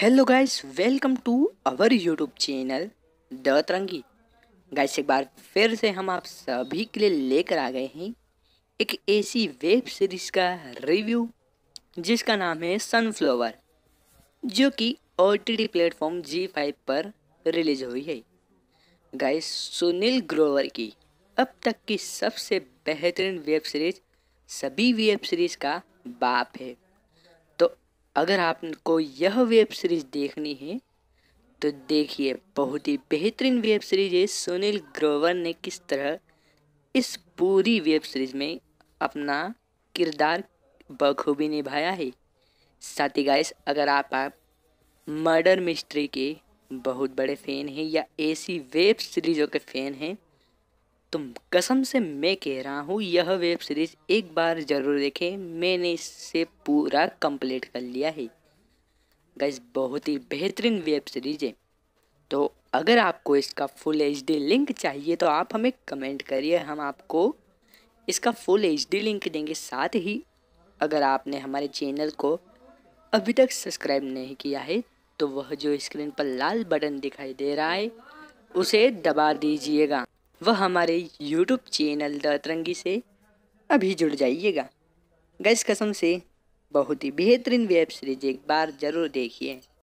hello guys welcome to our YouTube channel the Tarangi guys एक बार फिर से हम आप सभी के लिए लेकर आ गए हैं एक ऐसी वेब सीरीज़ का रिव्यू जिसका नाम है सनफ्लावर जो कि O T T platform Zee five पर रिलीज हुई है गाइस सुनील ग्रोवर की अब तक की सबसे बेहतरीन वेब सीरीज सभी वेब सीरीज़ का बाप है अगर आपको यह वेब सीरीज़ देखनी है तो देखिए बहुत ही बेहतरीन वेब सीरीज़ है सुनील ग्रोवर ने किस तरह इस पूरी वेब सीरीज़ में अपना किरदार बखूबी निभाया है साथ ही गाइस अगर आप आप मर्डर मिस्ट्री के बहुत बड़े फ़ैन हैं या ऐसी वेब सीरीज़ों के फ़ैन हैं तुम कसम से मैं कह रहा हूँ यह वेब सीरीज़ एक बार ज़रूर देखें मैंने इससे पूरा कंप्लीट कर लिया है गाइस बहुत ही बेहतरीन वेब सीरीज़ है तो अगर आपको इसका फुल एच लिंक चाहिए तो आप हमें कमेंट करिए हम आपको इसका फुल एच लिंक देंगे साथ ही अगर आपने हमारे चैनल को अभी तक सब्सक्राइब नहीं किया है तो वह जो स्क्रीन पर लाल बटन दिखाई दे रहा है उसे दबा दीजिएगा वह हमारे यूट्यूब चैनल द तरंगी से अभी जुड़ जाइएगा गैस कसम से बहुत ही बेहतरीन वेब सीरीज एक बार ज़रूर देखिए